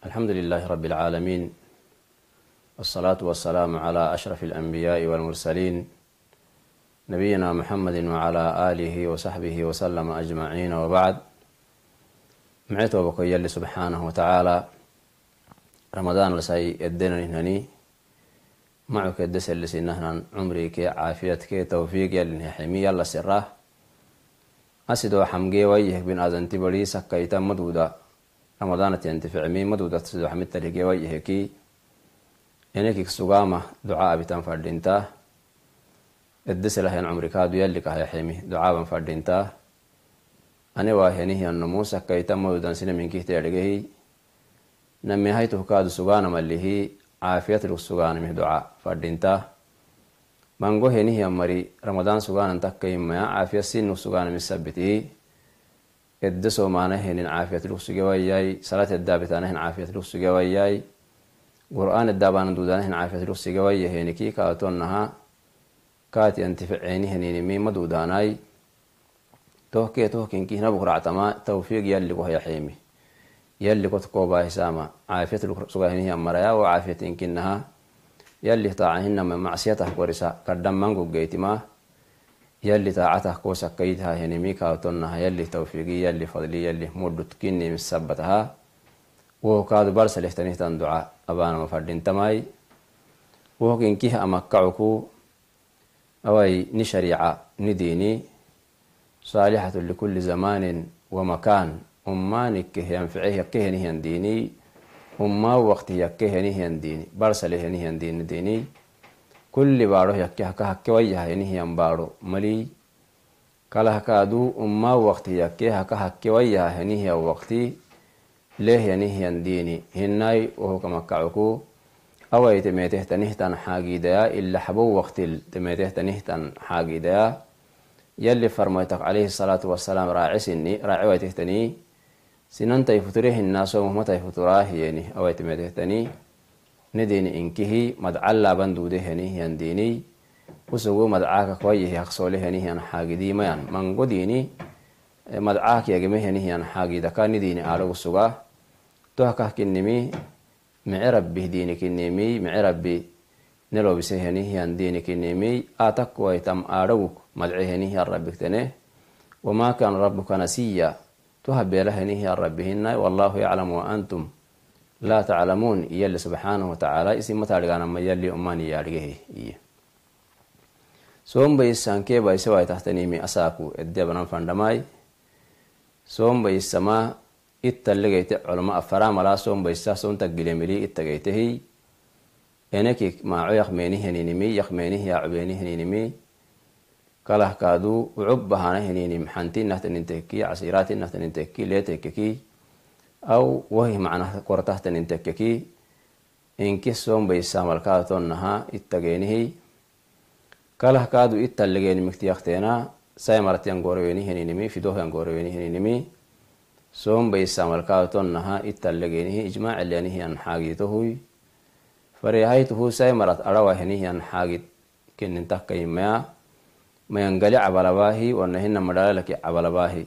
الحمد لله رب العالمين والصلاة والسلام على أشرف الأنبياء والمرسلين نبينا محمد وعلى آله وصحبه وسلم أجمعين وبعد معيت وبقي سبحانه وتعالى رمضان لسي الدين نهني معك الدس اللي سنهنا كي عافيتك توفيق يلي حمي يلا سراه أسد وحمقي ويه بن أزنتي بريسك كي مدودا ramadaanati antifacmi maduudatido xamid taligeeway iheki enekik sugaama ducaa abitan fadhintaa eddeselahen cumrikaadu yallikahayaxemi ducaaban fadhintaa ane waahenihi annomuusa kayta maduudansine minkihte adhegehi namehaytuhkaadu sugaanamallihi caafiyatluk sugaanamih ducaa fadhintaa mangohenihi amari ramadaan sugaanantakkaimaya caafiya sinuk sugaanami sabitihi edda soomaanaheenin caafiyad lugsigawayaay salaad eddaa bitaanahin caafiyad lugsigawayaay qur'aan eddaa baanan duudaanahin caafiyad lugsigawayaheni kii kaatonnaha kaati antificeeniheninimi ma duudaanaay tohkee tohkinkiihna bukractamaa tawfiiq yallikohayaxeemi yallikot koobaahisaama caafiyat lugsugahinihii amaraya wo caafiyatinkinnaha yallih taacahinama macsiyatah korisa kaddhamman goggeytimaa يلي طاعته كوسا كيدها هنمي يعني كاوتنها يلي توفيقي يلي فضلي يلي مدت كني مسبتها وكاد برس لحتنه تن دعاء أبانا مفردين تماي وكين كيه أمكعكو أوي نشريعة نديني صالحة لكل زمان ومكان أمانك كه ينفعيه كه نهي ديني أما وقت يكه نهي ديني برس له نهي ديني, ديني كل بارو يك هكا هكا ويا هني هم بارو ملي قال هكا دو امه وقت يك هكا هكا ويا هني هي وقتي ليه يعني هي ديني هناي وهو كما كعكو او ايت ميته تنهتن حاجي الا حبو وقت تميته تنهتن حاجي ديا يلي فرميتك عليه الصلاة والسلام راعسني راعي ويتهتني سننتي فتريه الناس ومتى فتراه يعني او ايت ميته ندين إنكه مدعلا بندوده هني هنديني وسوى مدعاك كويه يخصوله هني هن حاجدي ما ين من قديني مدعاك يا جميع هني هن حاجدا كان ديني على وسوا تهكه كنمي مع ربي ديني كنمي مع ربي نلو بسهني هن ديني كنمي آتك ويتم آروك مدعي هني هن ربك تنه وما كان ربك نسيا تهب له هن ربهن والله يعلم وأنتم laa taclamuun iyo alle subxaanahu watacaala isimata argaanamayalli umaniyo argahe iyo soombaysankeeba isewai tahtanimi asaaku eddebanan fandhamay soombaysama ittallegeyte colma afaraa soombaysa sonta gilemili ittageytehi eneki maaco yakmeeniheninimi yakmeenihiya cubeeniheninimi kalahkaadu ucub bahana heninim xantinahtaninteki casiraatinahtaninteki leetekeki au wahi macnaa qortahtan intekeki inkisombaysamalkatonnaha ittageenihi kalah kaadu ittalligeeni miktiyakteena saymartiyan goreweeniheninimi fidohyan goreweeniheninimi soombaysamalkatonnaha ittalligeenihi ijmaaciliyanihiyan xaagitohuy farehaytuhu saymarat arawahenihiyan xaagit kenintakkaimaya mayangali cabalabaahi wanahina madhalalaki cabalabaahi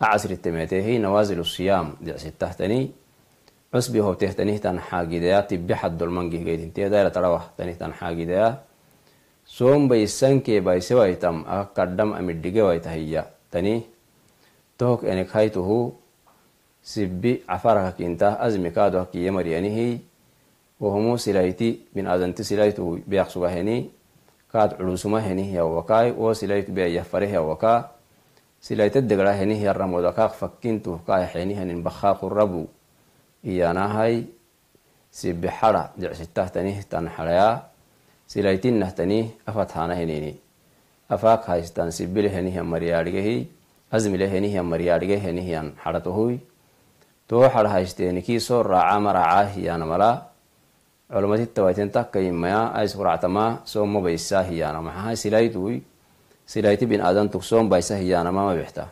عصر التميته هي نوازل الصيام دع ستهتني عسبي هو تهتني تن حاجديا تبي حد المنجه قيد انت دايرة تروح صوم بي حاجديا سوم بيسن كي بايس وايتم أكدم آه، أمدقة تهيا تني توك انك هايته سبي عفرك كينتا ازمي كادو كي اني يعني هي وهمو سلايتي من أذنتي سلايته بيقصوا هني كاد روسوما هني هي وكاي وسلايت بيا يفره هي وكاي silayta degra henihi ramoodakaaq fakkintuhkaah henihanin bakhaaqu rabu iyanahay sibixara jecsitahtanih tanxalaya silaytinahtanih afathaana henini afaak haystan sibile henihyan maryaadhigehi azmile henihyan maryaadhige henihyan xarhatohuy toho xar haysteeni soo raaca maracaahiyana mala colomatitawaiten takkayimaya aysquractamaa soo mabaysaa hiyana maxahay silaytuy sidayti bin-aadan tugsoon baysa hiyaanama mabixta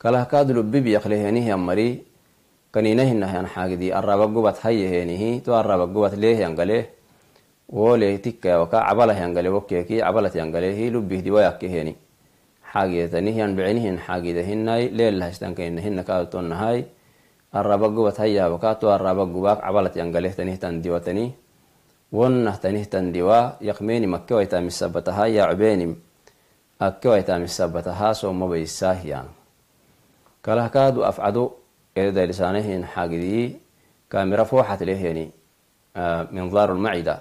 kalahkaadlu bibi mari kaninahinahan xaagdi araba gubad hayahenihi to araba gubad leehian gale wole tikawaka cabalahan lubihdi wayakeheni xaagidetanihian becenihin xaagidahinay leelahaistankainahina araba gubad hayahawaka to araba gubaak cabalatian galehtanihtanddiwatani wonnah tanihtan diwa yaqmeenim akke waytaamisabatahaa yacbeenim akke waytaamisabatahaa soomma baysaa hiyaano kalahkaadu afcadu ededalisaanahin xagidii kaamira fooxat leheni minzaaru lmacida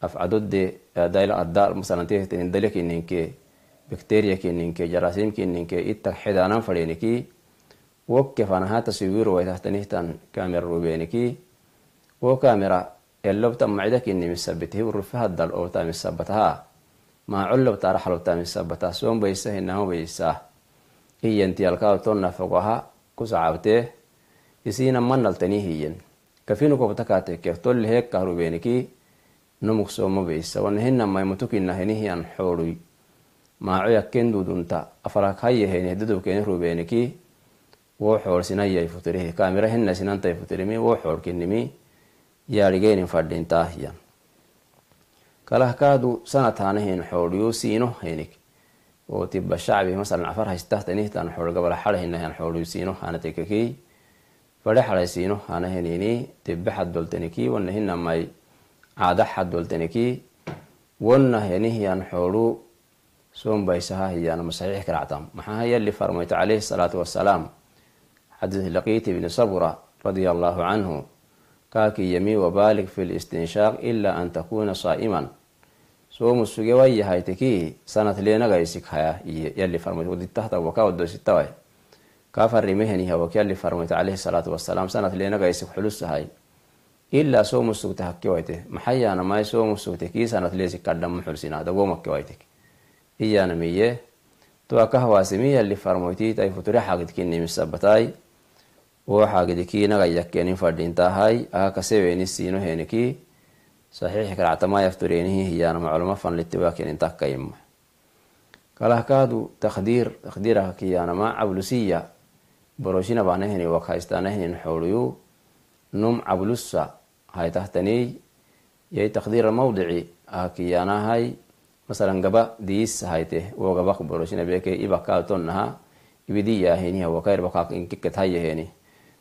afcadodde dayla adda masalantehteni dale kinninke bakteriya kinninke jarasim kinninke ittak xedaanan fadheeniki wokke fanahaa taswiiro waytahtanihtan kaamira rubeeniki wo kaamira elobta macdakinimisabithi urufahadal owta misabataha maaculobta raxlobta misabata soombaysa hinahobaysa iyantiyalkaabto nafagoha kusacabtee isiina manaltani hiyen kafinukobtakaatekeftollehe kahrubeniki nomuk soomabaysa wanahina maymutukina henihian xooruy maaco yakendudunta afarakhayeheene dudubkeeni rubeniki woo xoorsinayay futirih kaamira hina sinantay futirimi woo xoorkinimi yaa dhigeyn fadhintaahya kalahkaadu sanataan hayn xoodhiyoosiino haynig ooti bashacbi masalan cafar haystahta inihtaan xoodh gabala xadhayna han xoodhiyoosiino hana tekekii fadhe xadhaysiino hana henini tibbe xad dolteniki wana hina masaxiix karactam maxaa yali farmayta salaatu wasalaam xadiis laqiiti bni sabura radia allaahu canhu كاكي يمي وبالغ في الاستنشاق إلا أن تكون صائما صوم السجى وي هايتكي سنة لينا غيسك هيا يلي فرمت ودي تحت وكا ودو ستوي كافر رمهني هو يلي فرمت عليه الصلاة والسلام سنة لينا غيسك حلوس هاي إلا صوم السجى تحكي ويته محيا أنا ما صوم السجى كي سنة ليسك قدم محلسنا دومك ويتك إيانا ميه تو كهواسمية اللي فرموتي تاي فتوري حاجة كني مسبتاي wo xaagidiki nagayakkenin fadhintahay aha kaseweni sino heniki saxiixi karactamaayafturenihi hiyana maculuma fanlitiwa kenintakkaima kalahkaadu takdiir takdiiraka kiyanama cablusiya boroshinabahnahin wakhaistanahin xooluyu num cablusa haytahtanii yay takdiira mawdici aha kiyanahay masalan gaba diis hayte wo gabak boroshinabeeke ibakaatonnaha ibidiyaheniha wakair bakaakinkikethayaheni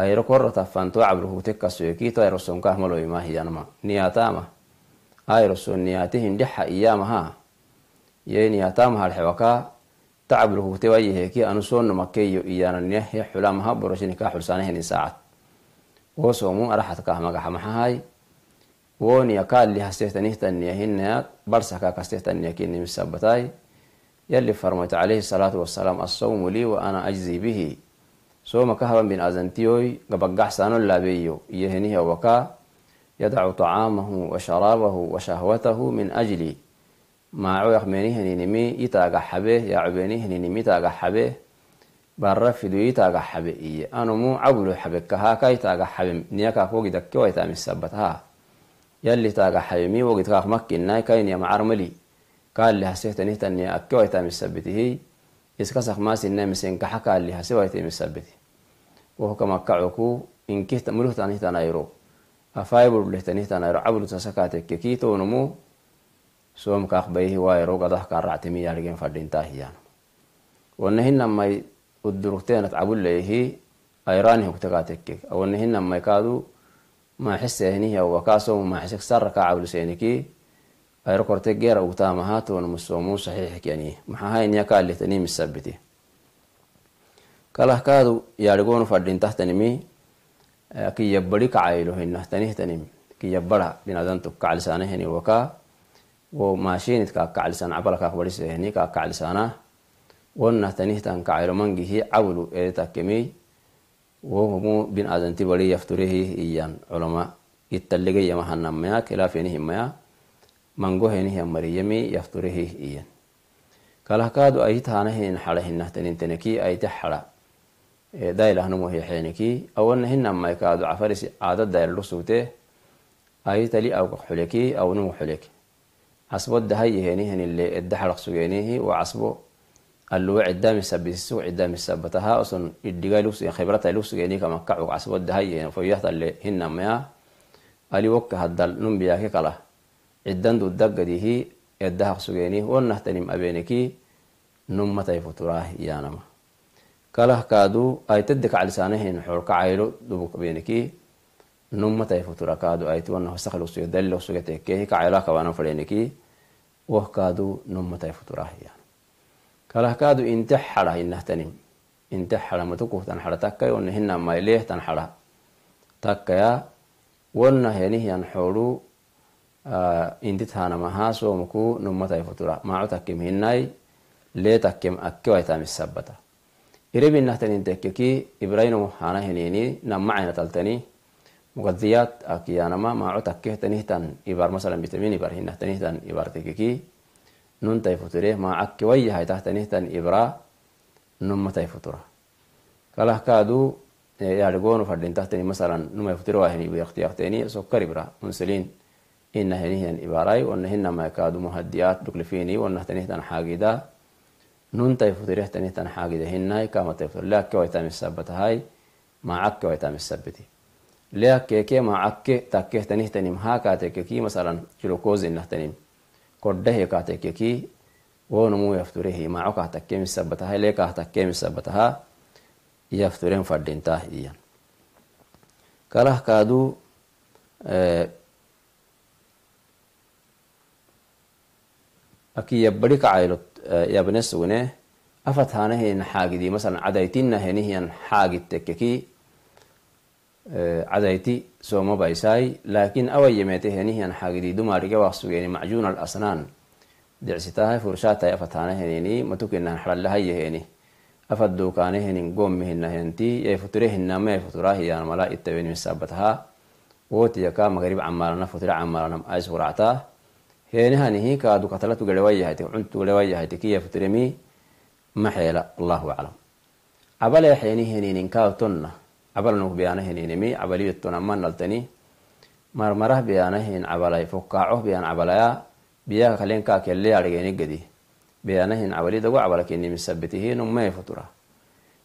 ayro korro taffanto cabruhu tekkasuyokito ayroson kahmaloyima hiyanma niyatama ayroson niyate hindi ha'iyamaha ye niyatama harxewaka tacabruhu tewayeheki anu sonno makkeyo iyananiyahe xulamaha borosinika xulsaneheni saacad wo somun araxat kahmagaxamahahay hasehtanihtaniyahinaya barsaka kasehtaniyakinimisabatay yalli farmayto calayhi salaatu wasalaam assawmu lii wa ajzi bihi سوما كهبا بن أزنتيوي قبقع سانو اللابيو يهنيه وكا يدع طعامه وشرابه وشهوته من أجلي ما عويق منيه نينمي يتاقع حبيه يا عبينيه نينمي تاقع حبيه barrafidu itaaga xabe iye anumu cablu xabe kahaaka itaaga xabe niyakaak wogida kiwaitaami sabataha yalli taaga xabemi wogidkaak makkinai kainia macarmali kaalli hasehtanihtania akkiwaitaami sabitihi iskasak maasinai misenkaxa kaalli hasewaitemi sabiti وهكما كعكو إن كهت ملوه تانيه تانيرو أفايبو له تانيه تانيرو عبلو تسكاتك كيكيتو نمو سوم كاخ بيه وايرو قده كان رعتمي يالجين فردين تاهيان يعني. ونهن ما الدروتين تعبول ليه أيرانه وكتكاتك أو نهن نما يكادو ما حس أو وكاسو ما حسك سر كعبلو سينكي أيرو كرتك جير أو وتامهات ونمسومو صحيح يعني محاهين يكال لتنيم السبتي kalahkaadu yaadhigoonu fadhintahtanimi kiyyabbadhi kacayilo hinnahtanihtanim kiyabbadha dhinadantu kacalisaanahini waka wo maashinit kaakacalisaan cabala kaakbadhisehini kaakacalisaanah wonnahtanihtan kacayilo mangihi cawlu eetakkemi wo humu bin adanti bari yafturehi iyyan culama ittalegeyamahanamaya kilaafenihimaya mangohenihyamariyami yafturehih iyyan kalahkaadu ahitaanahin xala hinnahtaninteneki ayte xala dailahnumo hexeeniki awana hinamaika adu cafaris caada dairlu sugte ayi tali awka xuleki awnumu xulek casbo dahayihenihinile edda xalaq sugeenihi wa casbo alluwa cidaami sabisisu cidaami sabataha oson idhigalugsugen khibrata lugsugeeni kamakacug casbo dahayihene foyahtale hinamaya ali wokka haddal numbiyaake kala ciddandu daggadihi edda haq sugeeni wanahtanim abeeneki nummatay futurah yaanama kalahkaadu aytadek calisaanahen xorkacaylo dubukbeniki numatay futurakaadu ayti wana hosakhlusuge dalilsuge tekehi kacaylakabanan fadheniki wohkaadu numatay futurahya kalahkaadu inte xada inahtanin inte xada matukuh tan xada takkay wonna hinamayleh tan xada takkaya wonna henihyan xoru inti taanamahaa soomuku numatay futura maacu takkim hinnay lee takkim akkiwaytamisabata إربينا تنين تككي إبراهيم حانا هنيني نم معنا تلتني مغذيات أكيانا ما مع تنهتن إبر مثلا فيتامين إبر هنا تنهتن إبر تككي نون تيفتره مع أكي ويا هاي تحت تنهتن إبرا نم تيفتره كله كادو يارجون فردين تحتني مثلا نم يفتروا هني بيختي أختيني سكر إبرا أنسلين إن هني إبراي وإن هن ما يكادو مهديات دكلفيني وإن تنهتن حاجدا نون تاي تريه تاني تان تنحاق ده هناي كما تايفو لاك تام السبت هاي معك ويتام السبتي لاك كي كي معك تاكيه تاني تاني ها كاتي كي كي مثلا جلوكوز إنه تنم هي كاتي كي كي ونمو يفتره معك تاكيه من السبت هاي لك تاكيه من السبت ها يفترين فردين تاه تاهيا كله كادو أكيد بديك يبريك عائلت yabnesune afat hanahen haagidi masalan cadayitinna henihiyan haagitekeki cadayiti sooma baysaai laakin awayemete henihiyan haagidi dumaarige waqsugeeni macjuun alasnaan decsitaha furshatai afat hanahenini matukinan xalalahayeheeni afat duukaanehenin goommihinahenti yayfuturehinama yayfuturaahiyaan mala ittaweni misaabataha wotiyaka magrib camaalana future camaalanam aisquractaa هنا هي كادو قتلته قلوية هايتي وعنتو قلوية هايتي كيف ترمي محيلا الله أعلم أبلا يحيني هنينين كاوتنا أبلا نو بيانا هنينين مي أبلا يتونا ما نلتني مر مره بيانا هن أبلا يفقاعه بيان أبلا بيا خلين كاك اللي أرجعني قدي بيانا هن أبلا دوا أبلا كإني مسبتهين وما يفطره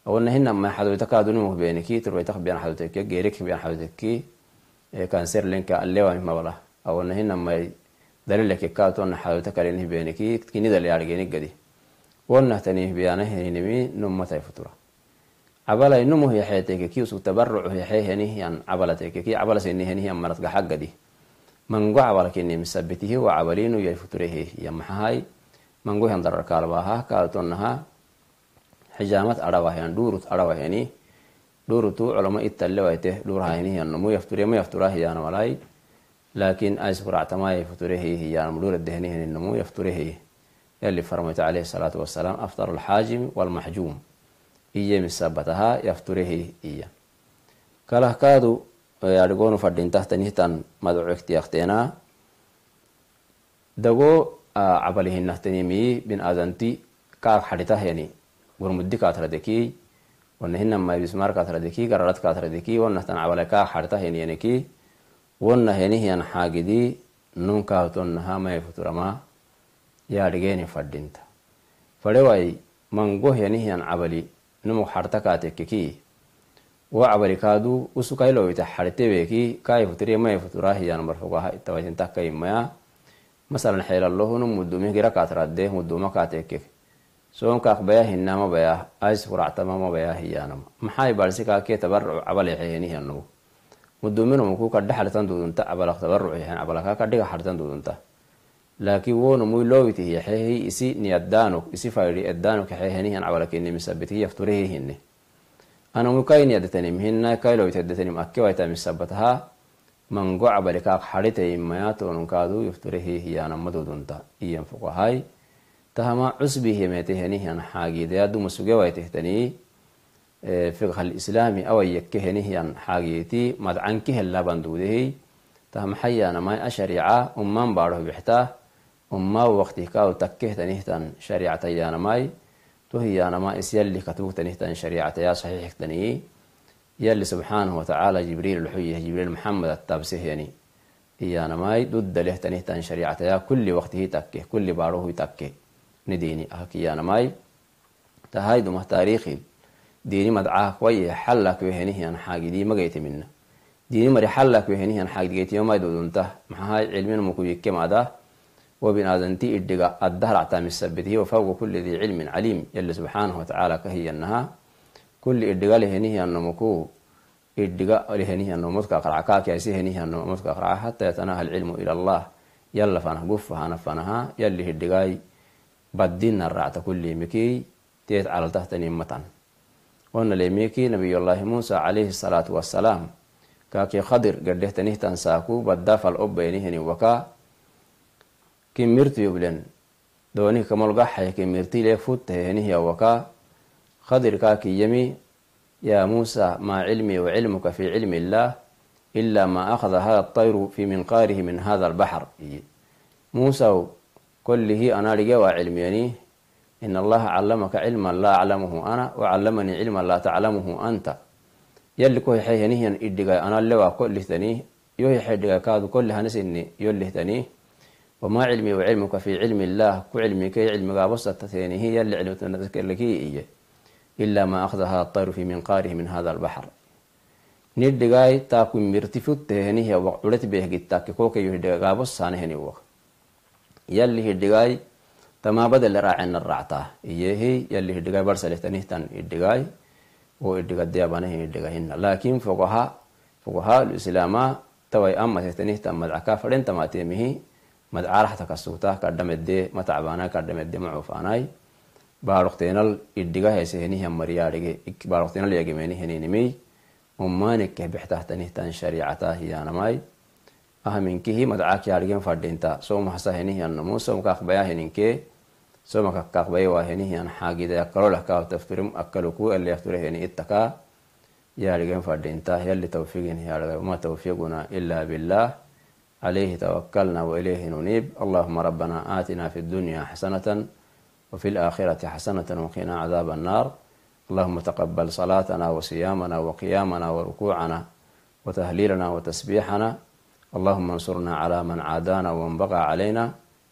إن هن ما حدو يتكادو نو نوه كي تروي تخ بيان حدو تكي غيرك بيان حدو تكي كانسير لينك اللي وين وما ولا إن هن ما دلیلی که کار تو نحوت کردن بیانی کی کنید دلیل آرگینیک گدی و نه تنه بیانه هنیمی نمته فطره. عبلا نمه حیاتی که کیوس تبرع حیه نیهان عبلاتی که کی عبلا سینه نیهان مرت جه حق گدی. من جو عبلا کنی مثبتیه و عبلین و یه فطره یه محای من جو هم در کار باها کار تو نه حجامت آرواهیان دورت آرواهیانی دورتو علما ایت تلوایته دورهاینیان نمی افطوری می افطوره یان لكن أيس برعت ما يفطره هي يعني ملور الدهنين النمو يفطره اللي فرمت عليه الصلاة والسلام أفطر الحاجم والمحجوم إيه مسابتها يفطره هي كله كادو يارجون يعني فردين تحت نهتن مدعو اختيختنا دغو آه، عبله نهتني مي بن أذنتي كار حديثه يعني غرمدي كاتر ذكي ونهن ما يسمار كاتر ذكي كررت كاتر ذكي ونهتن عبله كار حديثه يعني يعني كي wonna henihiyan haagidii nun kaaton nahamaya futuramaa yaadhigeeni fadhinta fareway mango henihiyan cabali numuk harta kaatekkikii wo cabali kaadu usukailowita hartebeeki kaayi futiriemaya futuraa hiyan marfogaha ittawatin takka immaya masalan xeelallohunu muddumih gira kaatradde mudduma kaatekkek soonkaak bayaa hinnaama bayaa ais furactamama bayaa hiyaanama maxaa ibaarsi kaakee tabarrucu cabaleexe henihiyan nugu mudoomin makuka dhaxaltan duudunta abalaq tabaruc yahan abalaka kadhiga hartan duudunta laakiin wono muy loowit hiya xeehi isi niyaddaanok isi faydhi eddaanok xeehenihan abalakini misabitihi yafturehihine anamu kainiyadetanim hinna kailowitedetanim akkiwaita misabataha mango cabalikaaq xadhitay mayatonunkaadu yafturehi hiyaanama duudunta iyan fuqahay tahama cusbi himeetehenihan xaagiidaya duma sugewaitehtanii فقه الإسلامي أو يكهنه ين يعني حاجيتي مدعن كه اللبن دوده تهم حيانا ما أشريعة أمم باره بحته أمم وقت كاو تكه تنهتن شريعة يانا ماي تهي أنا ما إسيال اللي كتبوه تنهتن شريعة يا صحيح تنيه يلي سبحانه وتعالى جبريل الحية جبريل محمد التابسه يعني إيانا ماي ضد له تنهتن شريعة يا كل وقته تكه كل باره تكه نديني أهك إيانا ماي تهايدو ما تاريخي diini madcaa waye xallak wehenihian xaagidii magaytamina diini mari xallak wehenihian xaagidgaytiyomaydudunta maxahay cilmin mukuyikemada وبنادنتي إدغا الدهر عتام السبت هي وفوق كل ذي علم عليم يلي سبحانه وتعالى كهي أنها كل إدغا لهنيه النمكو إدغا لهنيه النمتك قرعكاك يسيهنيه النمتك قرعا حتى يتناهى العلم إلى الله يلا فانا قفها نفنها يلي هدغاي بدين الرعت كل مكي تيت على تحت نمتان وانا ليميكي نبي الله موسى عليه الصلاة والسلام كاكي خضر قرده تنه تنساكو بدافع الأب بينهن وكا كم مرت يبلن دوني كمال قحي كم مرتي لي فوت هنه وكا خضر كاكي يمي يا موسى ما علمي وعلمك في علم الله إلا ما أخذ هذا الطير في منقاره من هذا البحر موسى كله أنا لقوا علمياني إن الله علمك علما لا أعلمه أنا وعلمني علما لا تعلمه أنت يلي كوي حي هنيه إدقى أنا اللي وكل ثنيه يوي حي إدقى كاد كل هنس إني يلي ثنيه وما علمي وعلمك في علم الله كعلمي كي علمك بسطة ثاني هي اللي علمت نذكر لك إيه إلا ما أخذها الطير في منقاره من هذا البحر ندقاي تاكو مرتفوت هنيه وعلت به قد تاكي كوكي يهدقى بسطة هنيه يلي هدقاي تما بدل راعن الرعطة إيه يلي هدقاي برسلة تنهتن هدقاي وإدقى الديابانه إدقاهن لكن فقها فقها الإسلام توي أما تنهتن مدعكا فلن تما تيمه مدعا رح تكسوتا قدم الدي متعبانا قدم الدي معوفاناي بارقتين الإدقى هيسهنه هم مرياريك بارقتين اليقميني هنينمي أمانك بحته تنهتن شريعته يانماي أهمنكه مدعاك يارجين فردينتا سوم حسهنه النمو سوم كاخبيا هنينكه soma kakkaqbai wahenihian اللي يفتره هني اتكا يا yalli yaftureheni تا هي اللي yalli tawfiigin hiyaalaga وما توفيقنا إلا بالله عليه توكلنا وإليه ننيب اللهم ربنا آتنا في الدنيا حسنة وفي الآخرة حسنة وقنا عذاب النار اللهم تقبل صلاتنا وصيامنا وقيامنا وركوعنا وتهليلنا وتسبيحنا اللهم انصرنا على من عادانا وانبغى علينا